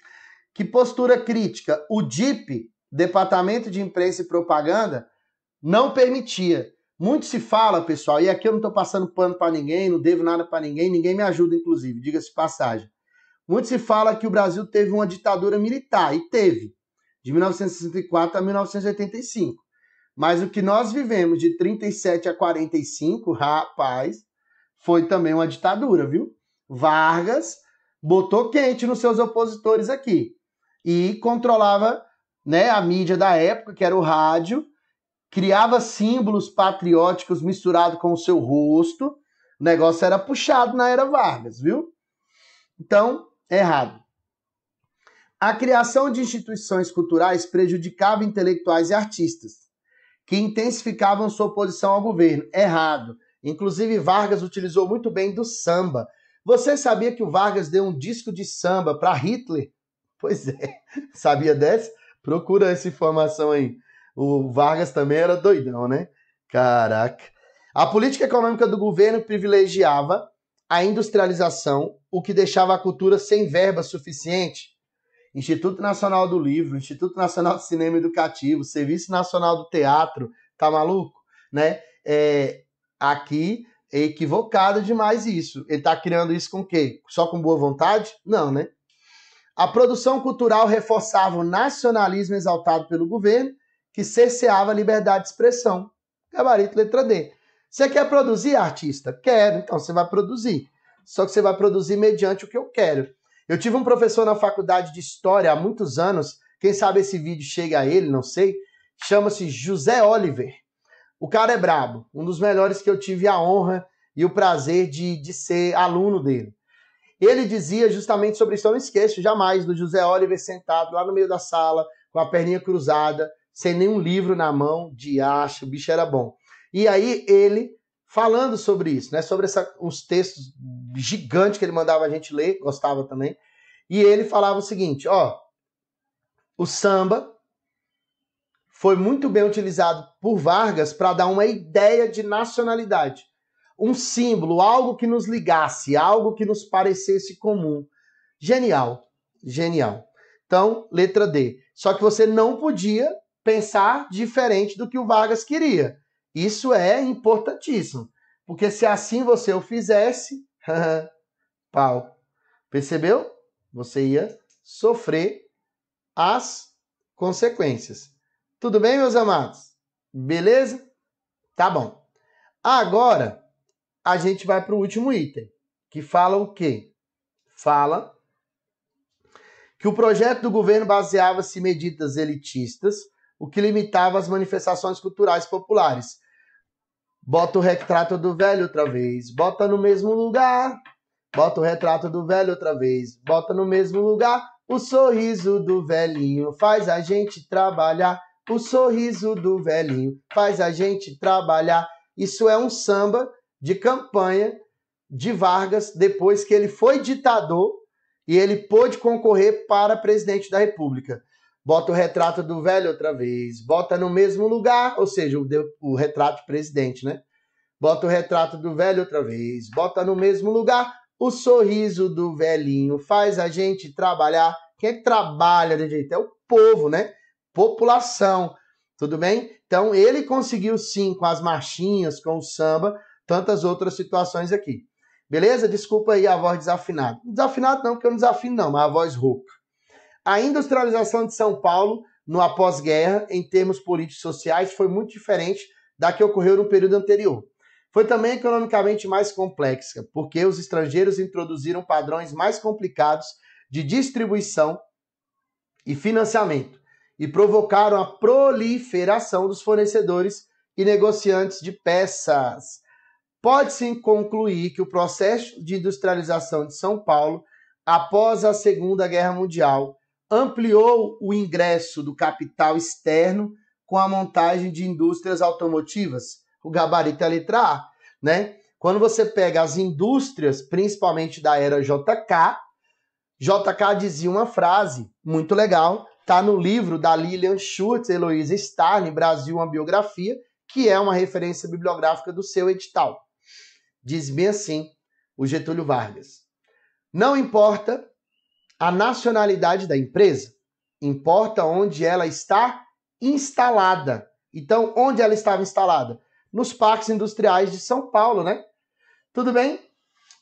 Que postura crítica? O DIP, Departamento de Imprensa e Propaganda, não permitia. Muito se fala, pessoal, e aqui eu não estou passando pano para ninguém, não devo nada para ninguém, ninguém me ajuda, inclusive, diga-se passagem. Muito se fala que o Brasil teve uma ditadura militar, e teve, de 1964 a 1985. Mas o que nós vivemos de 37 a 45, rapaz, foi também uma ditadura, viu? Vargas botou quente nos seus opositores aqui e controlava né, a mídia da época, que era o rádio, criava símbolos patrióticos misturado com o seu rosto. O negócio era puxado na era Vargas, viu? Então, errado. A criação de instituições culturais prejudicava intelectuais e artistas, que intensificavam sua oposição ao governo. Errado. Inclusive, Vargas utilizou muito bem do samba. Você sabia que o Vargas deu um disco de samba para Hitler? Pois é. [laughs] Sabia dessa? Procura essa informação aí. O Vargas também era doidão, né? Caraca. A política econômica do governo privilegiava a industrialização, o que deixava a cultura sem verba suficiente. Instituto Nacional do Livro, Instituto Nacional de Cinema Educativo, Serviço Nacional do Teatro, tá maluco? Né? É, aqui é equivocado demais isso. Ele está criando isso com o quê? Só com boa vontade? Não, né? A produção cultural reforçava o nacionalismo exaltado pelo governo, que cerceava a liberdade de expressão. Gabarito letra D. Você quer produzir, artista? Quero, então você vai produzir. Só que você vai produzir mediante o que eu quero. Eu tive um professor na faculdade de História há muitos anos, quem sabe esse vídeo chega a ele, não sei, chama-se José Oliver. O cara é brabo, um dos melhores que eu tive a honra e o prazer de, de ser aluno dele. Ele dizia justamente sobre isso, eu não esqueço jamais do José Oliver sentado lá no meio da sala, com a perninha cruzada, sem nenhum livro na mão, de acho, o bicho era bom. E aí ele falando sobre isso, né? Sobre essa, textos gigantes que ele mandava a gente ler, gostava também. E ele falava o seguinte, ó, o samba foi muito bem utilizado por Vargas para dar uma ideia de nacionalidade, um símbolo, algo que nos ligasse, algo que nos parecesse comum. Genial, genial. Então, letra D. Só que você não podia pensar diferente do que o Vargas queria. Isso é importantíssimo, porque se assim você o fizesse, [laughs] pau. Percebeu? Você ia sofrer as consequências. Tudo bem, meus amados? Beleza? Tá bom. Agora a gente vai para o último item, que fala o quê? Fala que o projeto do governo baseava-se em medidas elitistas o que limitava as manifestações culturais populares. Bota o retrato do velho outra vez, bota no mesmo lugar. Bota o retrato do velho outra vez, bota no mesmo lugar. O sorriso do velhinho faz a gente trabalhar. O sorriso do velhinho faz a gente trabalhar. Isso é um samba de campanha de Vargas depois que ele foi ditador e ele pôde concorrer para presidente da República bota o retrato do velho outra vez, bota no mesmo lugar, ou seja, o, o retrato do presidente, né? Bota o retrato do velho outra vez, bota no mesmo lugar, o sorriso do velhinho faz a gente trabalhar. Quem é que trabalha de jeito? É o povo, né? População. Tudo bem? Então ele conseguiu sim com as marchinhas, com o samba, tantas outras situações aqui. Beleza? Desculpa aí a voz desafinada. Desafinado não, porque eu não desafino não, mas a voz rouca. A industrialização de São Paulo no após-guerra, em termos políticos e sociais, foi muito diferente da que ocorreu no período anterior. Foi também economicamente mais complexa, porque os estrangeiros introduziram padrões mais complicados de distribuição e financiamento e provocaram a proliferação dos fornecedores e negociantes de peças. Pode-se concluir que o processo de industrialização de São Paulo, após a Segunda Guerra Mundial, ampliou o ingresso do capital externo com a montagem de indústrias automotivas. O gabarito é a letra A, né? Quando você pega as indústrias, principalmente da era JK, JK dizia uma frase muito legal, tá no livro da Lilian Schultz, Heloísa Starne, Brasil, uma biografia, que é uma referência bibliográfica do seu edital. Diz bem assim o Getúlio Vargas. Não importa a nacionalidade da empresa. Importa onde ela está instalada. Então, onde ela estava instalada? Nos parques industriais de São Paulo, né? Tudo bem?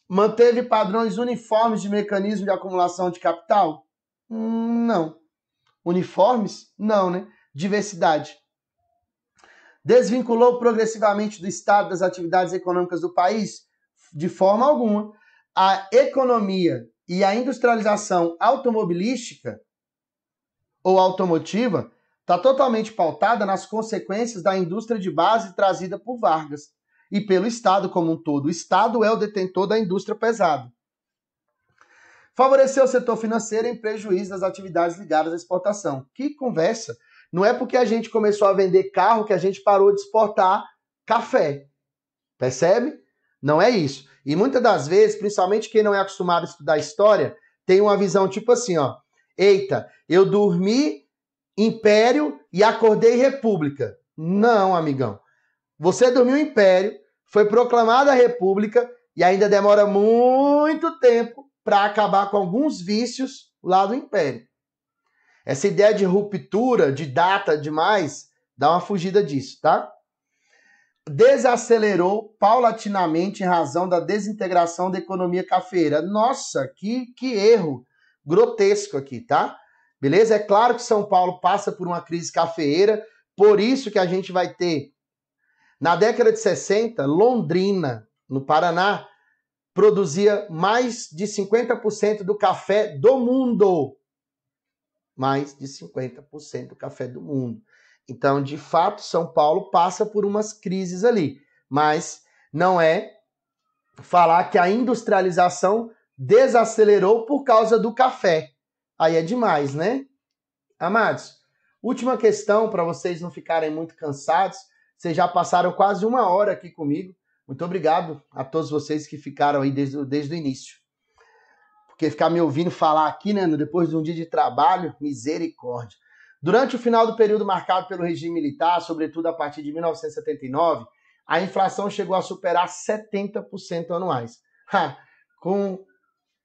Manteve padrões uniformes de mecanismo de acumulação de capital? Não. Uniformes? Não, né? Diversidade. Desvinculou progressivamente do Estado das atividades econômicas do país? De forma alguma. A economia e a industrialização automobilística ou automotiva está totalmente pautada nas consequências da indústria de base trazida por Vargas e pelo Estado como um todo. O Estado é o detentor da indústria pesada. Favoreceu o setor financeiro em prejuízo das atividades ligadas à exportação. Que conversa! Não é porque a gente começou a vender carro que a gente parou de exportar café. Percebe? Não é isso. E muitas das vezes, principalmente quem não é acostumado a estudar história, tem uma visão tipo assim, ó. Eita, eu dormi império e acordei república. Não, amigão. Você dormiu império, foi proclamada a república e ainda demora muito tempo para acabar com alguns vícios lá do império. Essa ideia de ruptura, de data demais, dá uma fugida disso, tá? desacelerou paulatinamente em razão da desintegração da economia cafeira. Nossa, que, que erro grotesco aqui, tá? Beleza? É claro que São Paulo passa por uma crise cafeeira, por isso que a gente vai ter, na década de 60, Londrina, no Paraná, produzia mais de 50% do café do mundo. Mais de 50% do café do mundo. Então, de fato, São Paulo passa por umas crises ali, mas não é falar que a industrialização desacelerou por causa do café. Aí é demais, né? Amados, última questão para vocês não ficarem muito cansados. Vocês já passaram quase uma hora aqui comigo. Muito obrigado a todos vocês que ficaram aí desde, desde o início. Porque ficar me ouvindo falar aqui, né, depois de um dia de trabalho, misericórdia. Durante o final do período marcado pelo regime militar, sobretudo a partir de 1979, a inflação chegou a superar 70% anuais. Ha, com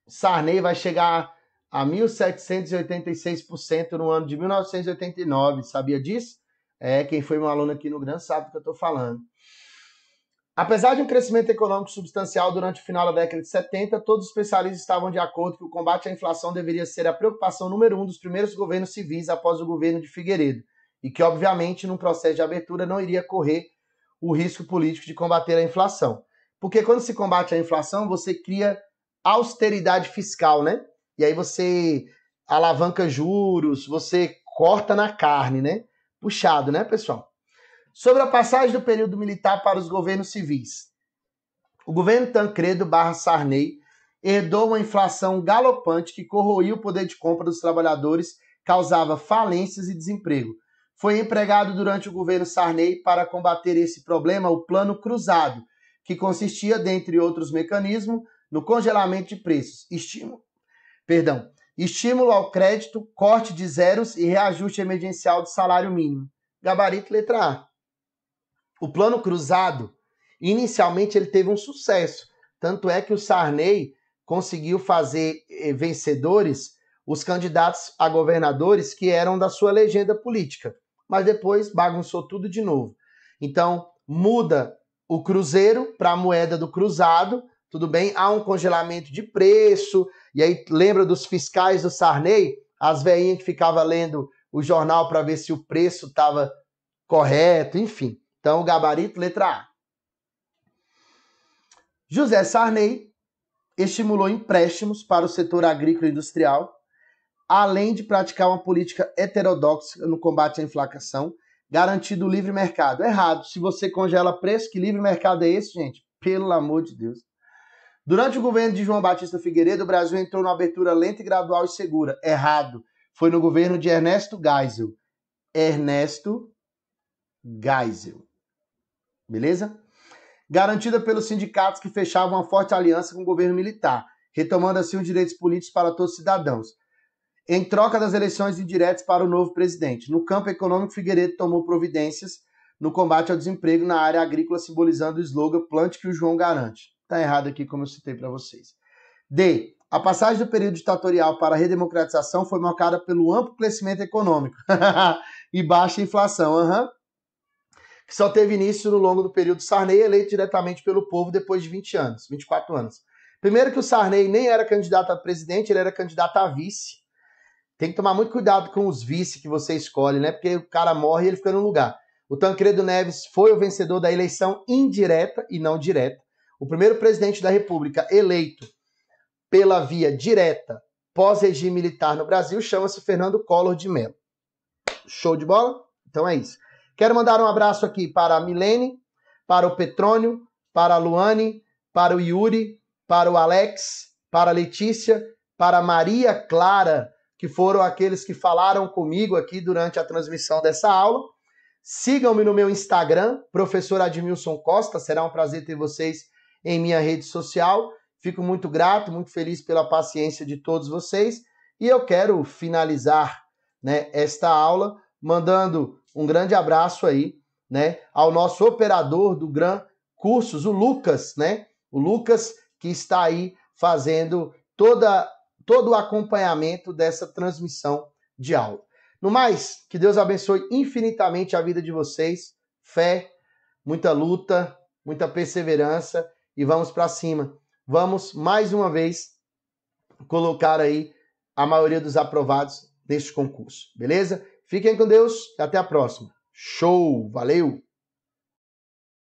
Sarney vai chegar a 1.786% no ano de 1989. Sabia disso? É, quem foi meu aluno aqui no Gran sabe do que eu estou falando. Apesar de um crescimento econômico substancial durante o final da década de 70, todos os especialistas estavam de acordo que o combate à inflação deveria ser a preocupação número um dos primeiros governos civis após o governo de Figueiredo, e que, obviamente, num processo de abertura não iria correr o risco político de combater a inflação. Porque quando se combate a inflação, você cria austeridade fiscal, né? E aí você alavanca juros, você corta na carne, né? Puxado, né, pessoal? Sobre a passagem do período militar para os governos civis. O governo Tancredo barra Sarney herdou uma inflação galopante que corroía o poder de compra dos trabalhadores, causava falências e desemprego. Foi empregado durante o governo Sarney para combater esse problema o Plano Cruzado, que consistia, dentre outros mecanismos, no congelamento de preços, estímulo, perdão, estímulo ao crédito, corte de zeros e reajuste emergencial do salário mínimo. Gabarito letra A. O plano cruzado, inicialmente ele teve um sucesso, tanto é que o Sarney conseguiu fazer eh, vencedores os candidatos a governadores que eram da sua legenda política, mas depois bagunçou tudo de novo. Então, muda o cruzeiro para a moeda do cruzado, tudo bem? Há um congelamento de preço, e aí lembra dos fiscais do Sarney, as veinhas que ficava lendo o jornal para ver se o preço estava correto, enfim. Então, o gabarito, letra A. José Sarney estimulou empréstimos para o setor agrícola e industrial, além de praticar uma política heterodoxa no combate à inflação, garantindo o livre mercado. Errado. Se você congela preço, que livre mercado é esse, gente? Pelo amor de Deus. Durante o governo de João Batista Figueiredo, o Brasil entrou numa abertura lenta e gradual e segura. Errado. Foi no governo de Ernesto Geisel. Ernesto Geisel beleza? Garantida pelos sindicatos que fechavam uma forte aliança com o governo militar, retomando assim os direitos políticos para todos os cidadãos. Em troca das eleições indiretas para o novo presidente. No campo econômico, Figueiredo tomou providências no combate ao desemprego na área agrícola, simbolizando o slogan Plante que o João garante. Tá errado aqui, como eu citei para vocês. D. A passagem do período ditatorial para a redemocratização foi marcada pelo amplo crescimento econômico [laughs] e baixa inflação. Uhum que só teve início no longo do período Sarney, eleito diretamente pelo povo depois de 20 anos, 24 anos. Primeiro que o Sarney nem era candidato a presidente, ele era candidato a vice. Tem que tomar muito cuidado com os vice que você escolhe, né? Porque o cara morre e ele fica no lugar. O Tancredo Neves foi o vencedor da eleição indireta e não direta. O primeiro presidente da República eleito pela via direta pós-regime militar no Brasil chama-se Fernando Collor de Mello. Show de bola? Então é isso. Quero mandar um abraço aqui para a Milene, para o Petrônio, para a Luane, para o Yuri, para o Alex, para a Letícia, para a Maria Clara, que foram aqueles que falaram comigo aqui durante a transmissão dessa aula. Sigam-me no meu Instagram, professor Admilson Costa, será um prazer ter vocês em minha rede social. Fico muito grato, muito feliz pela paciência de todos vocês. E eu quero finalizar né, esta aula mandando um grande abraço aí, né, ao nosso operador do Gran Cursos, o Lucas, né? O Lucas que está aí fazendo toda todo o acompanhamento dessa transmissão de aula. No mais, que Deus abençoe infinitamente a vida de vocês. Fé, muita luta, muita perseverança e vamos para cima. Vamos mais uma vez colocar aí a maioria dos aprovados neste concurso, beleza? Fiquem com Deus, e até a próxima. Show, valeu!